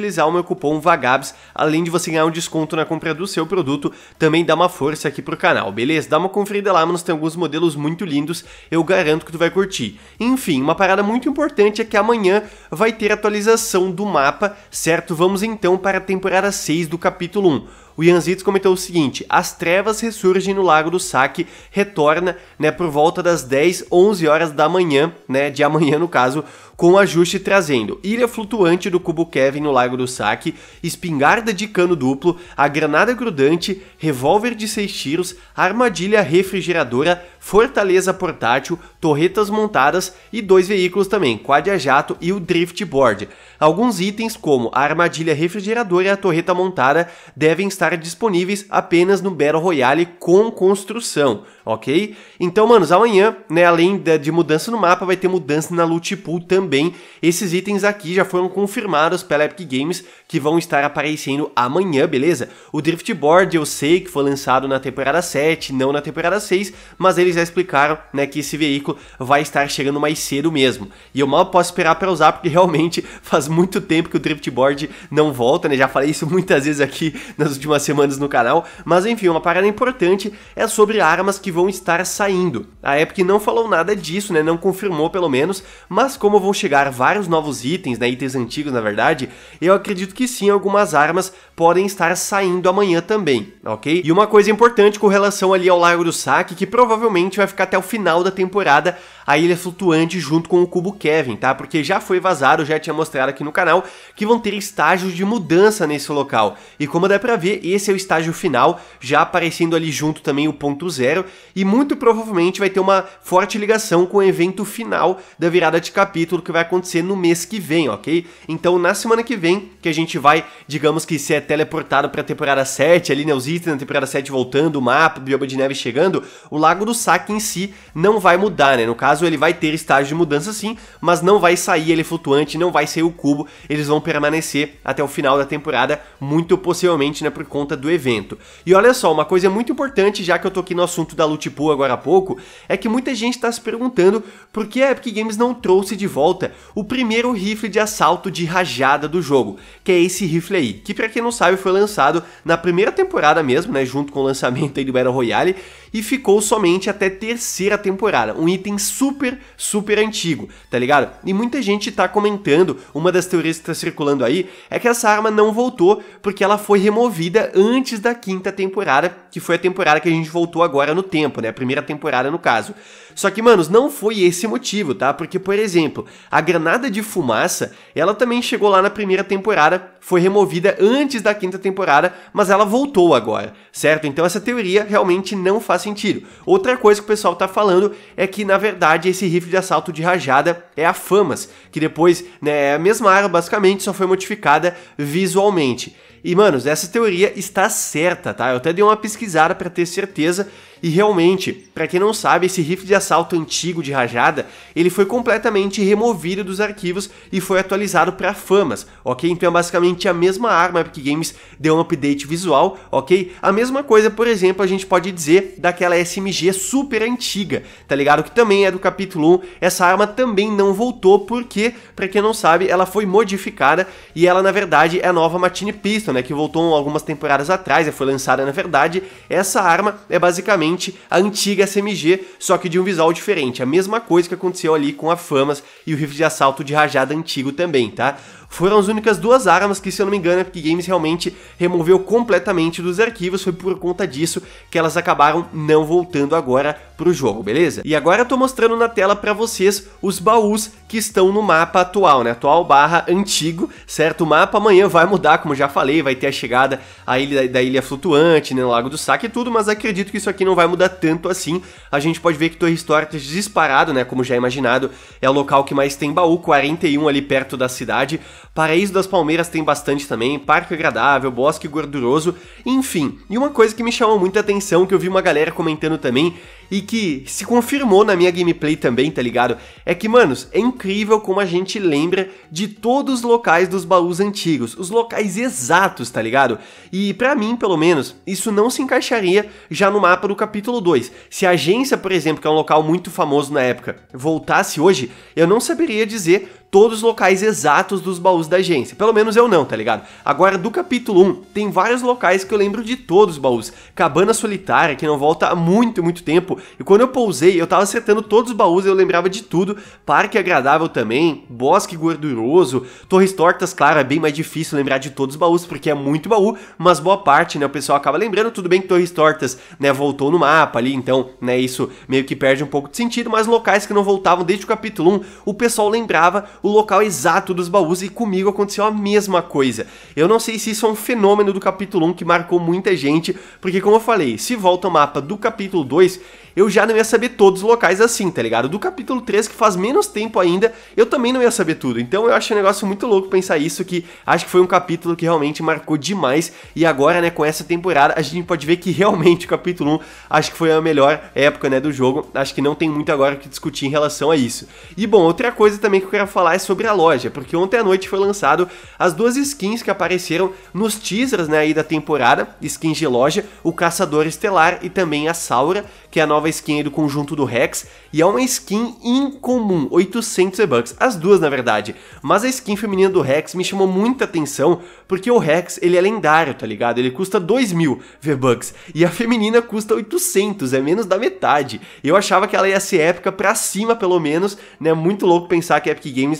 utilizar o meu cupom VAGABS, além de você ganhar um desconto na compra do seu produto, também dá uma força aqui pro canal, beleza? Dá uma conferida lá, mas tem alguns modelos muito lindos, eu garanto que tu vai curtir. Enfim, uma parada muito importante é que amanhã vai ter atualização do mapa, certo? Vamos então para a temporada 6 do capítulo 1. O Yanzitos comentou o seguinte: As trevas ressurgem no Lago do Saque, retorna, né, por volta das 10, 11 horas da manhã, né, de amanhã no caso, com ajuste trazendo ilha flutuante do cubo Kevin no Lago do Saque, espingarda de cano duplo, a granada grudante, revólver de seis tiros, armadilha refrigeradora, fortaleza portátil, torretas montadas e dois veículos também, quadra-jato e o drift board. Alguns itens, como a armadilha refrigeradora e a torreta montada, devem estar disponíveis apenas no Battle Royale com construção, ok? Então, manos, amanhã, né, além de mudança no mapa, vai ter mudança na loot pool também. Esses itens aqui já foram confirmados pela Epic Games que vão estar aparecendo amanhã, beleza? O drift board eu sei que foi lançado na temporada 7, não na temporada 6, mas ele eles já explicaram, né, que esse veículo vai estar chegando mais cedo mesmo. E eu mal posso esperar para usar, porque realmente faz muito tempo que o Driftboard não volta, né? Já falei isso muitas vezes aqui nas últimas semanas no canal, mas enfim, uma parada importante é sobre armas que vão estar saindo. A Epic não falou nada disso, né? Não confirmou pelo menos, mas como vão chegar vários novos itens, né, itens antigos na verdade, eu acredito que sim, algumas armas podem estar saindo amanhã também, OK? E uma coisa importante com relação ali ao Largo do Saque, que provavelmente provavelmente vai ficar até o final da temporada a ilha flutuante junto com o cubo Kevin, tá? Porque já foi vazado, já tinha mostrado aqui no canal, que vão ter estágios de mudança nesse local. E como dá pra ver, esse é o estágio final, já aparecendo ali junto também o ponto zero, e muito provavelmente vai ter uma forte ligação com o evento final da virada de capítulo que vai acontecer no mês que vem, ok? Então na semana que vem, que a gente vai, digamos que ser teleportado pra temporada 7, ali né, os itens da temporada 7 voltando, o mapa, o bioma de neve chegando, o Lago do Saque em si não vai mudar, né? No caso caso, ele vai ter estágio de mudança sim, mas não vai sair ele flutuante, não vai ser o cubo, eles vão permanecer até o final da temporada, muito possivelmente, né, por conta do evento. E olha só, uma coisa muito importante, já que eu tô aqui no assunto da loot pool agora há pouco, é que muita gente está se perguntando por que a Epic Games não trouxe de volta o primeiro rifle de assalto de rajada do jogo, que é esse rifle aí, que para quem não sabe foi lançado na primeira temporada mesmo, né, junto com o lançamento aí do Battle Royale, e ficou somente até terceira temporada. Um item super, super antigo, tá ligado? E muita gente tá comentando, uma das teorias que tá circulando aí é que essa arma não voltou porque ela foi removida antes da quinta temporada que foi a temporada que a gente voltou agora no tempo, né? A primeira temporada, no caso. Só que, manos, não foi esse motivo, tá? Porque, por exemplo, a granada de fumaça, ela também chegou lá na primeira temporada, foi removida antes da quinta temporada, mas ela voltou agora, certo? Então essa teoria realmente não faz sentido. Outra coisa que o pessoal tá falando é que, na verdade, esse rifle de assalto de rajada é a Famas, que depois, né, é a mesma arma, basicamente, só foi modificada visualmente. E, manos, essa teoria está certa, tá? Eu até dei uma pesquisa pesquisada para ter certeza. E realmente, para quem não sabe, esse rifle de assalto antigo de rajada, ele foi completamente removido dos arquivos e foi atualizado para famas, ok? Então é basicamente a mesma arma, que Games deu um update visual, ok? A mesma coisa, por exemplo, a gente pode dizer daquela SMG super antiga, tá ligado? Que também é do capítulo 1, essa arma também não voltou, porque, para quem não sabe, ela foi modificada e ela, na verdade, é a nova Martini Pistol, né? Que voltou algumas temporadas atrás, foi lançada, na verdade, essa arma é basicamente a antiga SMG, só que de um visual diferente. A mesma coisa que aconteceu ali com a Famas e o rifle de assalto de rajada antigo também, tá? foram as únicas duas armas que, se eu não me engano, a Epic Games realmente removeu completamente dos arquivos, foi por conta disso que elas acabaram não voltando agora pro jogo, beleza? E agora eu tô mostrando na tela para vocês os baús que estão no mapa atual, né? Atual barra antigo, certo? O mapa amanhã vai mudar, como já falei, vai ter a chegada à ilha, da Ilha Flutuante, né? No Lago do Saque e tudo, mas acredito que isso aqui não vai mudar tanto assim. A gente pode ver que Torre Histórica disparado, né? Como já imaginado, é o local que mais tem baú, 41 ali perto da cidade. Paraíso das Palmeiras tem bastante também, Parque Agradável, Bosque Gorduroso, enfim. E uma coisa que me chamou muita atenção, que eu vi uma galera comentando também, e que se confirmou na minha gameplay também, tá ligado? É que, manos, é incrível como a gente lembra de todos os locais dos baús antigos, os locais exatos, tá ligado? E para mim, pelo menos, isso não se encaixaria já no mapa do capítulo 2. Se a agência, por exemplo, que é um local muito famoso na época, voltasse hoje, eu não saberia dizer todos os locais exatos dos baús da agência. Pelo menos eu não, tá ligado? Agora, do capítulo 1, tem vários locais que eu lembro de todos os baús. Cabana Solitária, que não volta há muito, muito tempo. E quando eu pousei, eu tava acertando todos os baús, e eu lembrava de tudo. Parque Agradável também, Bosque Gorduroso, Torres Tortas, claro, é bem mais difícil lembrar de todos os baús, porque é muito baú, mas boa parte, né, o pessoal acaba lembrando. Tudo bem que Torres Tortas, né, voltou no mapa ali, então, né, isso meio que perde um pouco de sentido, mas locais que não voltavam desde o capítulo 1, o pessoal lembrava o local exato dos baús e comigo aconteceu a mesma coisa. Eu não sei se isso é um fenômeno do capítulo 1 que marcou muita gente, porque como eu falei, se volta o mapa do capítulo 2, eu já não ia saber todos os locais assim, tá ligado? Do capítulo 3, que faz menos tempo ainda, eu também não ia saber tudo. Então eu acho um negócio muito louco pensar isso, que acho que foi um capítulo que realmente marcou demais. E agora, né, com essa temporada, a gente pode ver que realmente o capítulo 1 acho que foi a melhor época, né, do jogo. Acho que não tem muito agora o que discutir em relação a isso. E bom, outra coisa também que eu quero falar mais sobre a loja, porque ontem à noite foi lançado as duas skins que apareceram nos teasers né, aí da temporada, skins de loja, o Caçador Estelar e também a Saura, que é a nova skin do conjunto do Rex, e é uma skin incomum, 800 V-Bucks, as duas na verdade, mas a skin feminina do Rex me chamou muita atenção, porque o Rex ele é lendário, tá ligado? Ele custa 2 mil V-Bucks, e a feminina custa 800, é menos da metade, eu achava que ela ia ser épica pra cima pelo menos, né, muito louco pensar que a Epic Games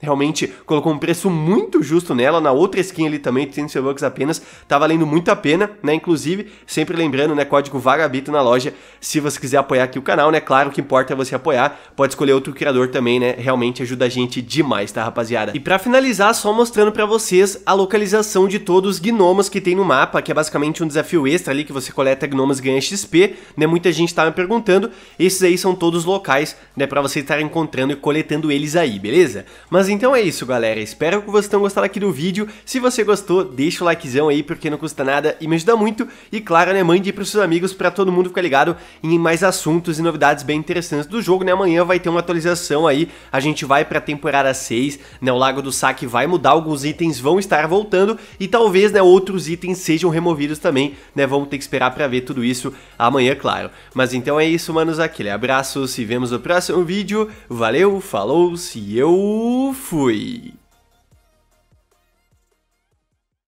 realmente colocou um preço muito justo nela, na outra skin ali também, 300 Robux apenas, tá valendo muito a pena, né, inclusive, sempre lembrando, né, código VAGABITO na loja, se você quiser apoiar aqui o canal, né, claro que importa é você apoiar, pode escolher outro criador também, né, realmente ajuda a gente demais, tá, rapaziada? E pra finalizar, só mostrando pra vocês a localização de todos os gnomos que tem no mapa, que é basicamente um desafio extra ali, que você coleta gnomos e ganha XP, né, muita gente tá me perguntando, esses aí são todos locais, né, pra você estar encontrando e coletando eles aí, beleza? Mas então é isso, galera. Espero que vocês tenham gostado aqui do vídeo. Se você gostou, deixa o likezão aí, porque não custa nada e me ajuda muito. E claro, né, mande os seus amigos para todo mundo ficar ligado em mais assuntos e novidades bem interessantes do jogo, né? Amanhã vai ter uma atualização aí, a gente vai para a temporada 6, né? O Lago do Saque vai mudar, alguns itens vão estar voltando e talvez, né, outros itens sejam removidos também, né? Vamos ter que esperar para ver tudo isso amanhã, claro. Mas então é isso, manos, aquele abraço, se vemos no próximo vídeo. Valeu, falou, se eu fui.